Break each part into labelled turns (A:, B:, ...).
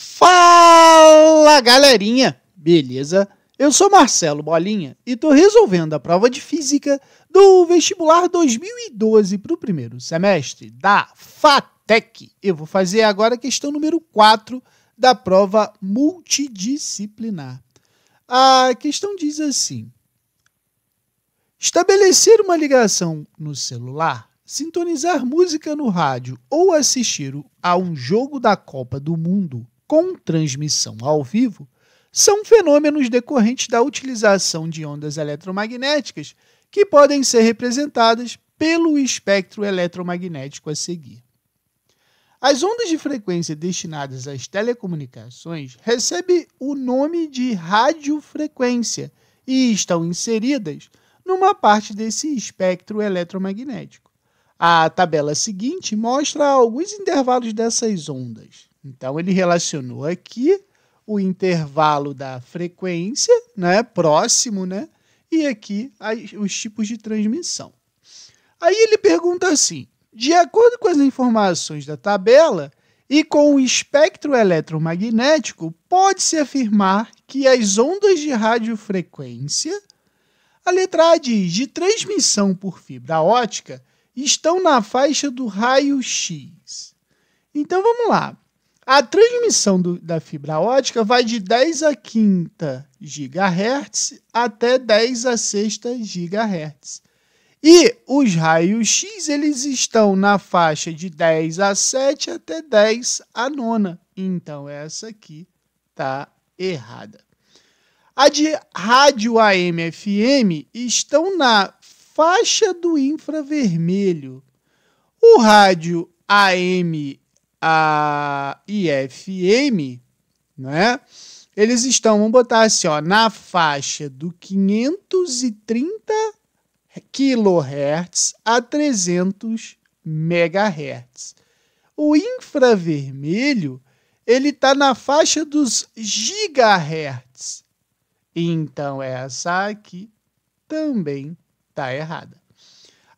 A: Fala galerinha, beleza? Eu sou Marcelo Bolinha e tô resolvendo a prova de física do vestibular 2012 para o primeiro semestre da FATEC. Eu vou fazer agora a questão número 4 da prova multidisciplinar. A questão diz assim: estabelecer uma ligação no celular, sintonizar música no rádio ou assistir a um jogo da Copa do Mundo com transmissão ao vivo são fenômenos decorrentes da utilização de ondas eletromagnéticas que podem ser representadas pelo espectro eletromagnético a seguir. As ondas de frequência destinadas às telecomunicações recebem o nome de radiofrequência e estão inseridas numa parte desse espectro eletromagnético. A tabela seguinte mostra alguns intervalos dessas ondas. Então, ele relacionou aqui o intervalo da frequência, né, próximo, né, e aqui as, os tipos de transmissão. Aí ele pergunta assim: de acordo com as informações da tabela e com o espectro eletromagnético, pode-se afirmar que as ondas de radiofrequência, a letra A diz de transmissão por fibra ótica, estão na faixa do raio-x. Então vamos lá. A transmissão do, da fibra ótica vai de 10 a quinta gigahertz até 10 a sexta gigahertz. E os raios-x eles estão na faixa de 10 a 7 até 10 a nona. Então essa aqui tá errada. A de rádio AM/FM estão na faixa do infravermelho. O rádio AM a, e FM, né? Eles estão, vamos botar assim, ó, na faixa do 530 kHz a 300 MHz. O infravermelho, ele está na faixa dos gigahertz. Então, essa aqui também está errada.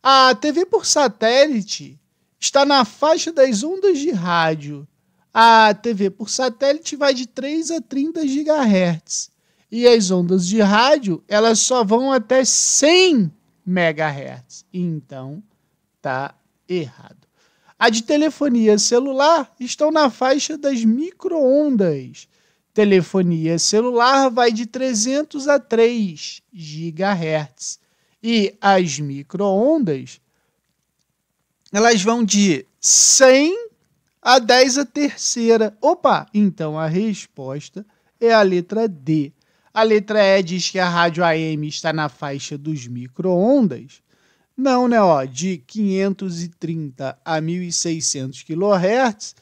A: A TV por satélite está na faixa das ondas de rádio. A TV por satélite vai de 3 a 30 GHz. E as ondas de rádio, elas só vão até 100 MHz. Então, tá errado. A de telefonia celular estão na faixa das microondas. Telefonia celular vai de 300 a 3 GHz. E as microondas, elas vão de 100 a 10 a terceira. Opa, então a resposta é a letra D. A letra E diz que a rádio AM está na faixa dos microondas. Não, né? Ó, de 530 a 1.600 kHz,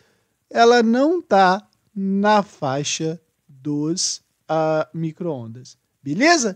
A: ela não está na faixa dos uh, microondas. Beleza?